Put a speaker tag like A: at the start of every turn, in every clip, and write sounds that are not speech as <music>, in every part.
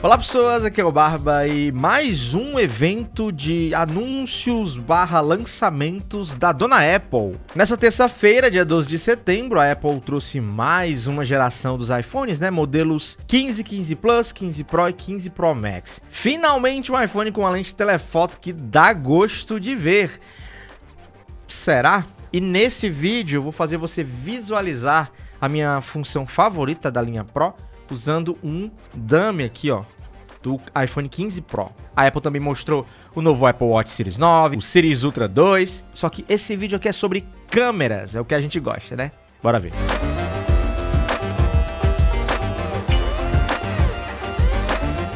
A: Olá pessoas, aqui é o Barba e mais um evento de anúncios barra lançamentos da dona Apple. Nessa terça-feira, dia 12 de setembro, a Apple trouxe mais uma geração dos iPhones, né? Modelos 15, 15 Plus, 15 Pro e 15 Pro Max. Finalmente um iPhone com uma lente telefoto que dá gosto de ver. Será? E nesse vídeo eu vou fazer você visualizar a minha função favorita da linha Pro, usando um dummy aqui, ó, do iPhone 15 Pro. A Apple também mostrou o novo Apple Watch Series 9, o Series Ultra 2. Só que esse vídeo aqui é sobre câmeras, é o que a gente gosta, né? Bora ver.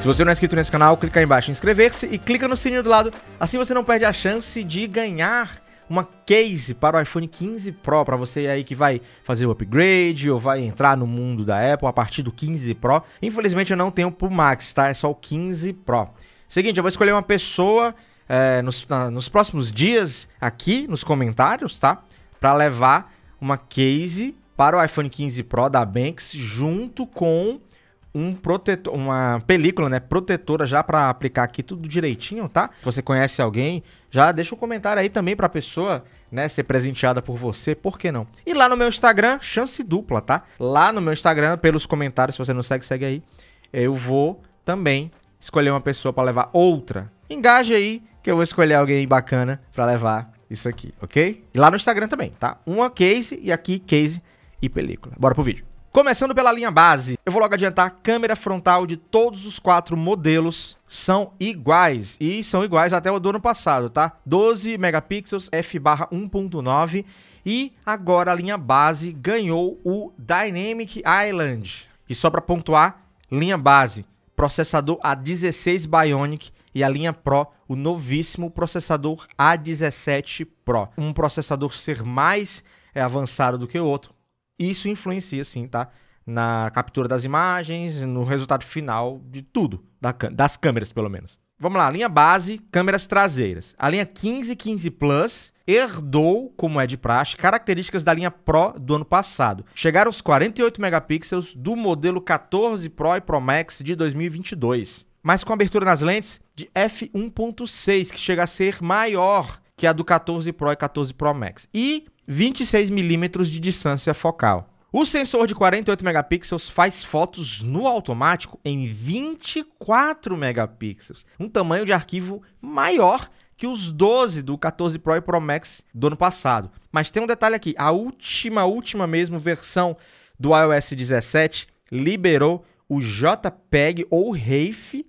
A: Se você não é inscrito nesse canal, clica aí embaixo em inscrever-se e clica no sininho do lado, assim você não perde a chance de ganhar uma case para o iPhone 15 Pro, para você aí que vai fazer o upgrade ou vai entrar no mundo da Apple a partir do 15 Pro. Infelizmente eu não tenho pro Max, tá? É só o 15 Pro. Seguinte, eu vou escolher uma pessoa é, nos, na, nos próximos dias aqui nos comentários, tá? Para levar uma case para o iPhone 15 Pro da Banks junto com um protetor, uma película, né, protetora já para aplicar aqui tudo direitinho, tá? Se você conhece alguém já deixa o um comentário aí também pra pessoa, né, ser presenteada por você, por que não? E lá no meu Instagram, chance dupla, tá? Lá no meu Instagram, pelos comentários, se você não segue, segue aí. Eu vou também escolher uma pessoa para levar outra. Engaje aí que eu vou escolher alguém bacana para levar isso aqui, ok? E lá no Instagram também, tá? Uma case e aqui case e película. Bora pro vídeo. Começando pela linha base, eu vou logo adiantar, câmera frontal de todos os quatro modelos são iguais, e são iguais até o do ano passado, tá? 12 megapixels f/1.9 e agora a linha base ganhou o Dynamic Island. E só para pontuar, linha base, processador A16 Bionic e a linha Pro, o novíssimo processador A17 Pro. Um processador ser mais avançado do que o outro isso influencia, sim, tá? Na captura das imagens, no resultado final de tudo, das câmeras, pelo menos. Vamos lá, linha base, câmeras traseiras. A linha 1515 Plus herdou, como é de praxe, características da linha Pro do ano passado. Chegaram aos 48 megapixels do modelo 14 Pro e Pro Max de 2022, mas com abertura nas lentes de f1.6, que chega a ser maior que é a do 14 Pro e 14 Pro Max, e 26 mm de distância focal. O sensor de 48 megapixels faz fotos no automático em 24 megapixels, um tamanho de arquivo maior que os 12 do 14 Pro e Pro Max do ano passado. Mas tem um detalhe aqui, a última, última mesmo versão do iOS 17 liberou o JPEG ou RAIF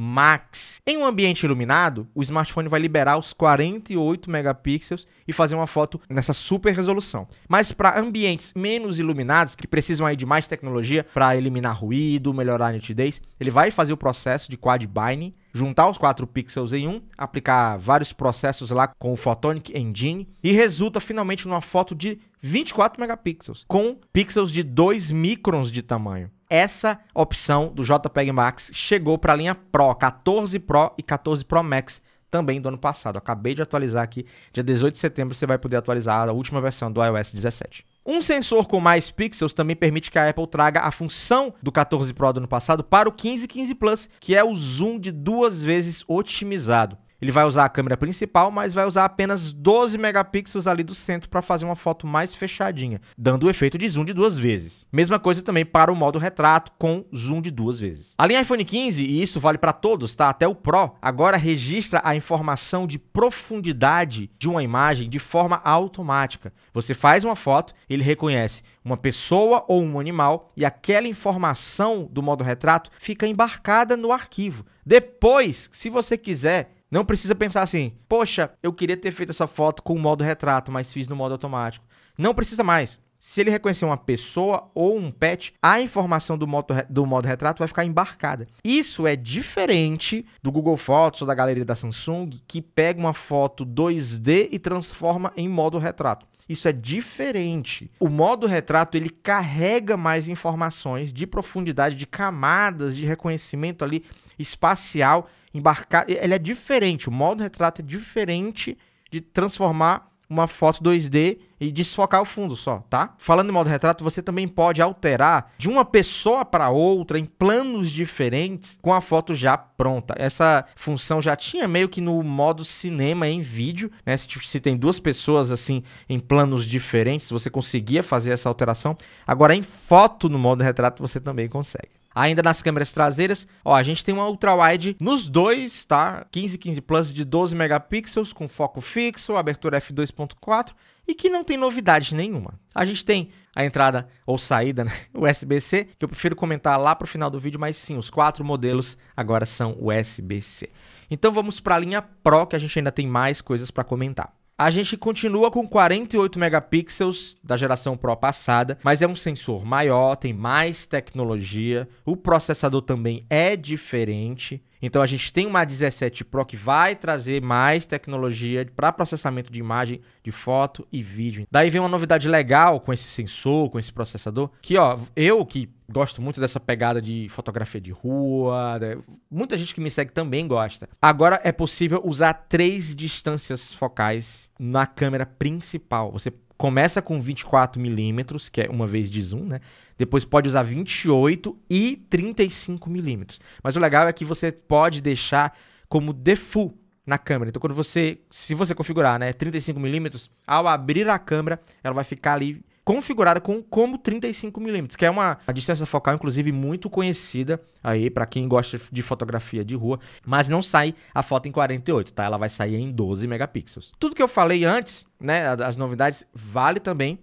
A: max. Em um ambiente iluminado, o smartphone vai liberar os 48 megapixels e fazer uma foto nessa super resolução. Mas para ambientes menos iluminados, que precisam aí de mais tecnologia para eliminar ruído, melhorar a nitidez, ele vai fazer o processo de quad binding, juntar os quatro pixels em um, aplicar vários processos lá com o Photonic Engine e resulta finalmente numa foto de 24 megapixels com pixels de 2 microns de tamanho essa opção do JPEG Max chegou para a linha Pro, 14 Pro e 14 Pro Max também do ano passado. acabei de atualizar aqui, dia 18 de setembro você vai poder atualizar a última versão do iOS 17. Um sensor com mais pixels também permite que a Apple traga a função do 14 Pro do ano passado para o 15 15 Plus, que é o zoom de duas vezes otimizado. Ele vai usar a câmera principal, mas vai usar apenas 12 megapixels ali do centro para fazer uma foto mais fechadinha, dando o efeito de zoom de duas vezes. Mesma coisa também para o modo retrato com zoom de duas vezes. A linha iPhone 15, e isso vale para todos, tá? Até o Pro, agora registra a informação de profundidade de uma imagem de forma automática. Você faz uma foto, ele reconhece uma pessoa ou um animal e aquela informação do modo retrato fica embarcada no arquivo. Depois, se você quiser não precisa pensar assim, poxa, eu queria ter feito essa foto com o modo retrato, mas fiz no modo automático. Não precisa mais. Se ele reconhecer uma pessoa ou um pet, a informação do modo, do modo retrato vai ficar embarcada. Isso é diferente do Google Fotos ou da galeria da Samsung, que pega uma foto 2D e transforma em modo retrato. Isso é diferente. O modo retrato ele carrega mais informações de profundidade, de camadas de reconhecimento ali espacial embarcar. Ele é diferente, o modo retrato é diferente de transformar uma foto 2D e desfocar o fundo só, tá? Falando em modo retrato, você também pode alterar de uma pessoa para outra em planos diferentes com a foto já pronta. Essa função já tinha meio que no modo cinema em vídeo, né? Se, se tem duas pessoas assim em planos diferentes, você conseguia fazer essa alteração. Agora em foto no modo retrato você também consegue. Ainda nas câmeras traseiras, ó, a gente tem uma ultra-wide nos dois, tá? 15 15 Plus de 12 megapixels com foco fixo, abertura f2.4 e que não tem novidade nenhuma. A gente tem a entrada ou saída né? USB-C, <laughs> que eu prefiro comentar lá para o final do vídeo, mas sim, os quatro modelos agora são USB-C. Então vamos para a linha Pro, que a gente ainda tem mais coisas para comentar. A gente continua com 48 megapixels da geração Pro passada, mas é um sensor maior, tem mais tecnologia, o processador também é diferente. Então a gente tem uma 17 Pro que vai trazer mais tecnologia para processamento de imagem, de foto e vídeo. Daí vem uma novidade legal com esse sensor, com esse processador, que ó, eu que gosto muito dessa pegada de fotografia de rua, né? muita gente que me segue também gosta. Agora é possível usar três distâncias focais na câmera principal. Você começa com 24 milímetros, que é uma vez de zoom, né? Depois pode usar 28 e 35 milímetros. Mas o legal é que você pode deixar como default na câmera. Então quando você, se você configurar, né, 35 milímetros, ao abrir a câmera, ela vai ficar ali configurada com como 35mm, que é uma, uma distância focal, inclusive, muito conhecida aí para quem gosta de fotografia de rua, mas não sai a foto em 48, tá? Ela vai sair em 12 megapixels. Tudo que eu falei antes, né, as novidades, vale também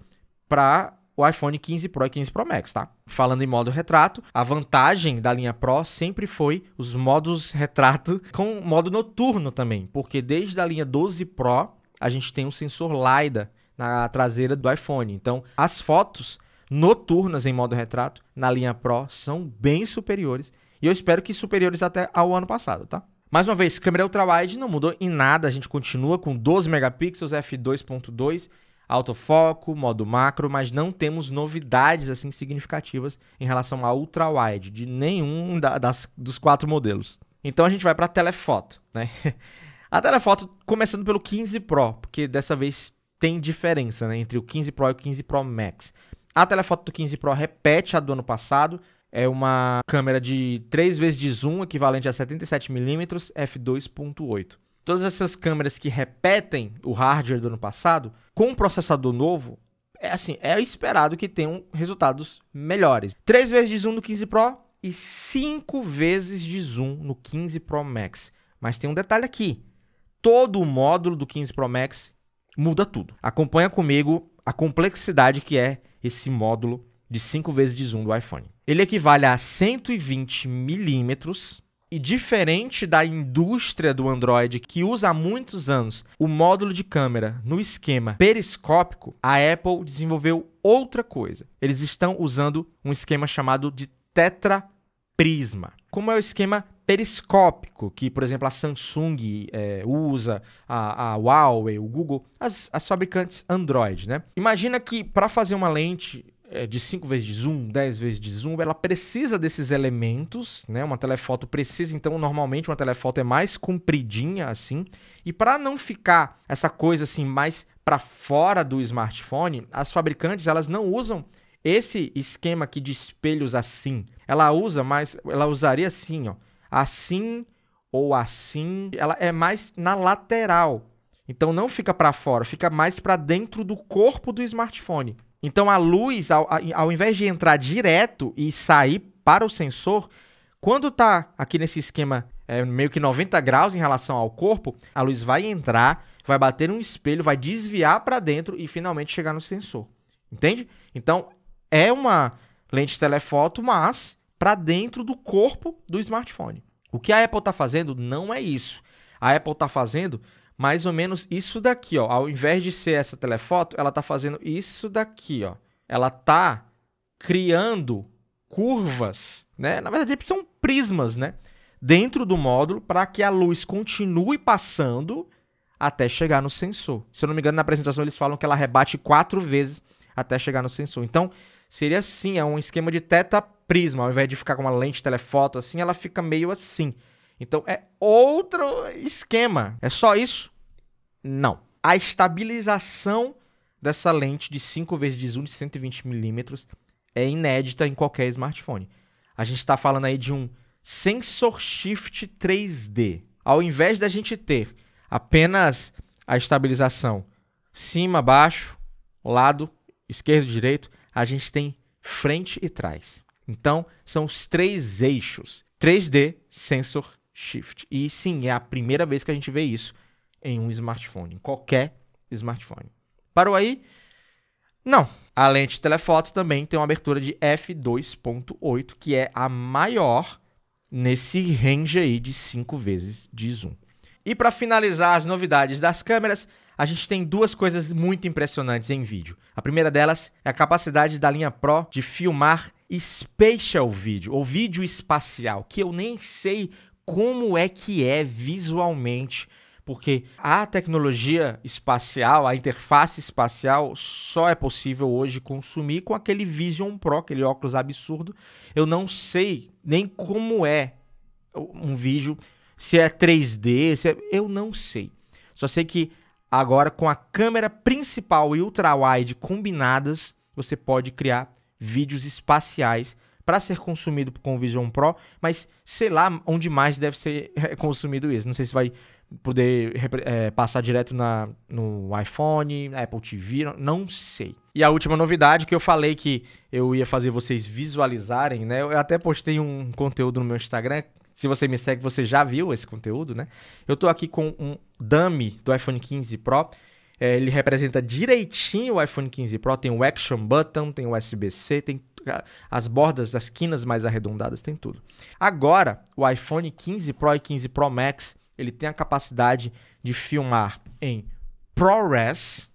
A: para o iPhone 15 Pro e 15 Pro Max, tá? Falando em modo retrato, a vantagem da linha Pro sempre foi os modos retrato com modo noturno também, porque desde a linha 12 Pro a gente tem um sensor LiDAR na traseira do iPhone. Então, as fotos noturnas em modo retrato na linha Pro são bem superiores e eu espero que superiores até ao ano passado, tá? Mais uma vez, câmera ultra-wide não mudou em nada, a gente continua com 12 megapixels, f2.2, autofoco, modo macro, mas não temos novidades assim significativas em relação à ultra-wide de nenhum da, das, dos quatro modelos. Então a gente vai para telefoto, né? <laughs> A telefoto começando pelo 15 Pro, porque dessa vez tem diferença né, entre o 15 Pro e o 15 Pro Max. A telefoto do 15 Pro repete a do ano passado. É uma câmera de 3 vezes de zoom, equivalente a 77mm f2.8. Todas essas câmeras que repetem o hardware do ano passado, com um processador novo, é assim, é esperado que tenham resultados melhores. 3 vezes de zoom no 15 Pro e 5 vezes de zoom no 15 Pro Max. Mas tem um detalhe aqui. Todo o módulo do 15 Pro Max muda tudo. Acompanha comigo a complexidade que é esse módulo de 5 vezes de zoom do iPhone. Ele equivale a 120 milímetros e diferente da indústria do Android que usa há muitos anos o módulo de câmera no esquema periscópico, a Apple desenvolveu outra coisa. Eles estão usando um esquema chamado de tetraprisma. Como é o esquema periscópico, que, por exemplo, a Samsung é, usa, a, a, Huawei, o Google, as, as fabricantes Android, né? Imagina que para fazer uma lente é, de 5 vezes de zoom, 10 vezes de zoom, ela precisa desses elementos, né? Uma telefoto precisa, então, normalmente uma telefoto é mais compridinha assim, e para não ficar essa coisa assim mais para fora do smartphone, as fabricantes, elas não usam esse esquema aqui de espelhos assim. Ela usa mais, ela usaria assim, ó, assim ou assim, ela é mais na lateral. Então não fica para fora, fica mais para dentro do corpo do smartphone. Então a luz, ao, ao invés de entrar direto e sair para o sensor, quando tá aqui nesse esquema é, meio que 90 graus em relação ao corpo, a luz vai entrar, vai bater um espelho, vai desviar para dentro e finalmente chegar no sensor. Entende? Então é uma lente telefoto, mas para dentro do corpo do smartphone. O que a Apple está fazendo não é isso. A Apple está fazendo mais ou menos isso daqui, ó. Ao invés de ser essa telefoto, ela está fazendo isso daqui, ó. Ela está criando curvas, né? Na verdade, são prismas, né? Dentro do módulo para que a luz continue passando até chegar no sensor. Se eu não me engano, na apresentação eles falam que ela rebate quatro vezes até chegar no sensor. Então, seria sim, é um esquema de teta prisma, ao invés de ficar com uma lente telefoto assim, ela fica meio assim. Então é outro esquema. É só isso? Não. A estabilização dessa lente de 5 vezes 18 de 120 milímetros é inédita em qualquer smartphone. A gente está falando aí de um sensor shift 3D. Ao invés da gente ter apenas a estabilização cima, baixo, lado, esquerdo, direito, a gente tem frente e trás. Então, são os três eixos: 3D, sensor, shift. E sim, é a primeira vez que a gente vê isso em um smartphone, em qualquer smartphone. Parou aí? Não. A lente telefoto também tem uma abertura de f2.8, que é a maior nesse range aí de 5 vezes de zoom. E para finalizar as novidades das câmeras, a gente tem duas coisas muito impressionantes em vídeo. A primeira delas é a capacidade da linha Pro de filmar Spatial Video, ou vídeo espacial, que eu nem sei como é que é visualmente, porque a tecnologia espacial, a interface espacial, só é possível hoje consumir com aquele Vision Pro, aquele óculos absurdo. Eu não sei nem como é um vídeo, se é 3D, se é... eu não sei. Só sei que agora com a câmera principal e ultra-wide combinadas, você pode criar vídeos espaciais para ser consumido com o Vision Pro, mas sei lá onde mais deve ser <laughs> é, consumido isso. Não sei se vai poder é, passar direto na, no iPhone, na Apple TV, não sei. E a última novidade que eu falei que eu ia fazer vocês visualizarem, né? Eu até postei um conteúdo no meu Instagram. Se você me segue, você já viu esse conteúdo, né? Eu tô aqui com um dummy do iPhone 15 Pro é, ele representa direitinho o iPhone 15 Pro, tem o Action Button, tem o USB-C, tem as bordas, as quinas mais arredondadas, tem tudo. Agora, o iPhone 15 Pro e 15 Pro Max, ele tem a capacidade de filmar em ProRes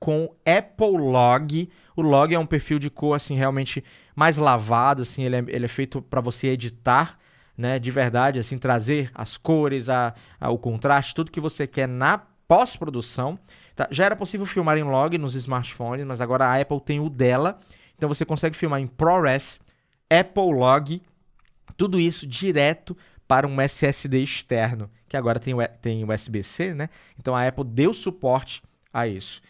A: com Apple Log. O Log é um perfil de cor assim realmente mais lavado, assim, ele é, ele é feito para você editar, né, de verdade, assim trazer as cores, a, a o contraste, tudo que você quer na pós-produção. Tá? Já era possível filmar em log nos smartphones, mas agora a Apple tem o dela. Então você consegue filmar em ProRes, Apple Log, tudo isso direto para um SSD externo, que agora tem, tem USB-C, né? Então a Apple deu suporte a isso.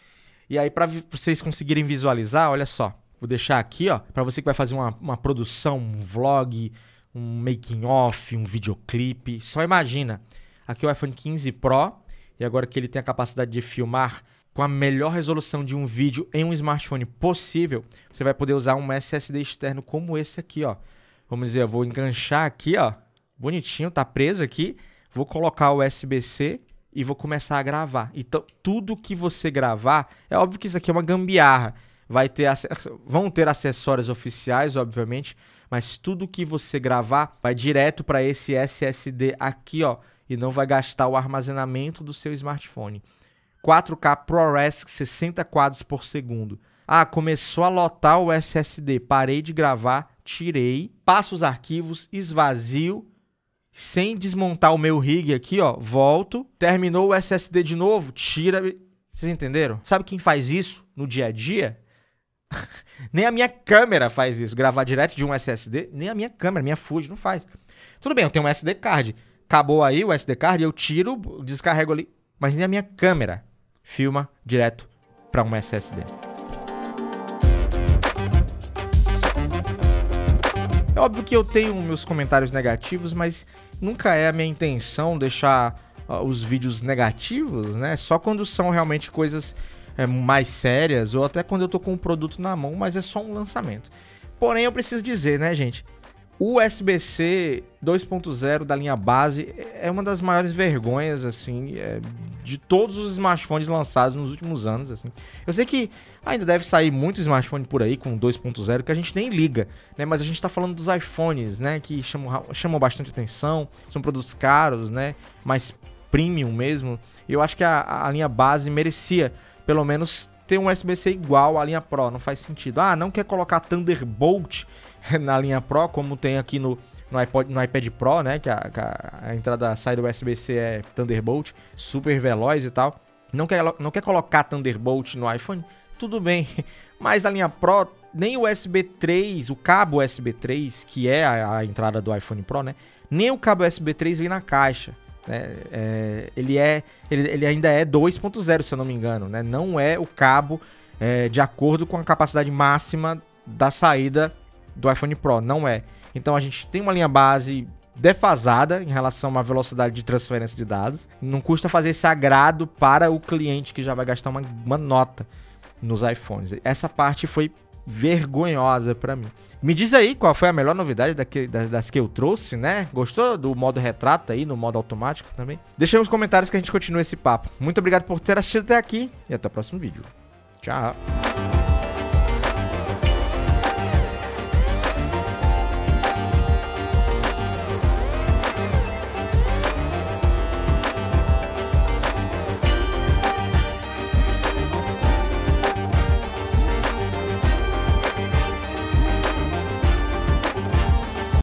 A: E aí, para vocês conseguirem visualizar, olha só. Vou deixar aqui, ó, para você que vai fazer uma, uma produção, um vlog, um making off, um videoclipe. Só imagina. Aqui é o iPhone 15 Pro, e agora que ele tem a capacidade de filmar com a melhor resolução de um vídeo em um smartphone possível, você vai poder usar um SSD externo como esse aqui, ó. Vamos dizer, eu vou enganchar aqui, ó. Bonitinho, tá preso aqui. Vou colocar o USB-C e vou começar a gravar. Então, tudo que você gravar, é óbvio que isso aqui é uma gambiarra. Vai ter <laughs> vão ter acessórios oficiais, obviamente, mas tudo que você gravar vai direto para esse SSD aqui, ó, e não vai gastar o armazenamento do seu smartphone. 4K ProRes 60 quadros por segundo. Ah, começou a lotar o SSD, parei de gravar, tirei, passo os arquivos, esvazio, sem desmontar o meu rig aqui, ó, volto, terminou o SSD de novo, tira. Vocês entenderam? Sabe quem faz isso no dia a dia? <laughs> nem a minha câmera faz isso, gravar direto de um SSD, nem a minha câmera, minha Fuji não faz. Tudo bem, eu tenho um SD card, acabou aí o SD card, eu tiro, descarrego ali, mas nem a minha câmera filma direto para um SSD. É óbvio que eu tenho meus comentários negativos, mas nunca é a minha intenção deixar uh, os vídeos negativos, né? Só quando são realmente coisas é, mais sérias ou até quando eu tô com um produto na mão, mas é só um lançamento. Porém, eu preciso dizer, né, gente? O USB-C 2.0 da linha base é uma das maiores vergonhas, assim, é, de todos os smartphones lançados nos últimos anos, assim. Eu sei que ainda deve sair muito smartphone por aí com 2.0 que a gente nem liga, né? Mas a gente tá falando dos iPhones, né? Que chamam, chamam bastante atenção, são produtos caros, né? Mais premium mesmo. E eu acho que a, a linha base merecia, pelo menos, ter um USB-C igual à linha Pro, não faz sentido. Ah, não quer colocar Thunderbolt <laughs> na linha Pro, como tem aqui no, no, iPod, no iPad Pro, né? Que a, a entrada, a saída USB-C é Thunderbolt, super veloz e tal. Não quer, não quer colocar Thunderbolt no iPhone? Tudo bem, <laughs> mas a linha Pro, nem o USB 3, o cabo USB 3, que é a, a entrada do iPhone Pro, né? Nem o cabo USB 3 vem na caixa. É, é, ele, é, ele, ele, ainda é 2.0, se eu não me engano, né? Não é o cabo é, de acordo com a capacidade máxima da saída do iPhone Pro, não é. Então a gente tem uma linha base defasada em relação à velocidade de transferência de dados. Não custa fazer esse agrado para o cliente que já vai gastar uma, uma nota nos iPhones. Essa parte foi vergonhosa para mim. Me diz aí qual foi a melhor novidade das, das, que eu trouxe, né? Gostou do modo retrato aí, no modo automático também? Deixa nos comentários que a gente continua esse papo. Muito obrigado por ter assistido até aqui e até o próximo vídeo. Tchau.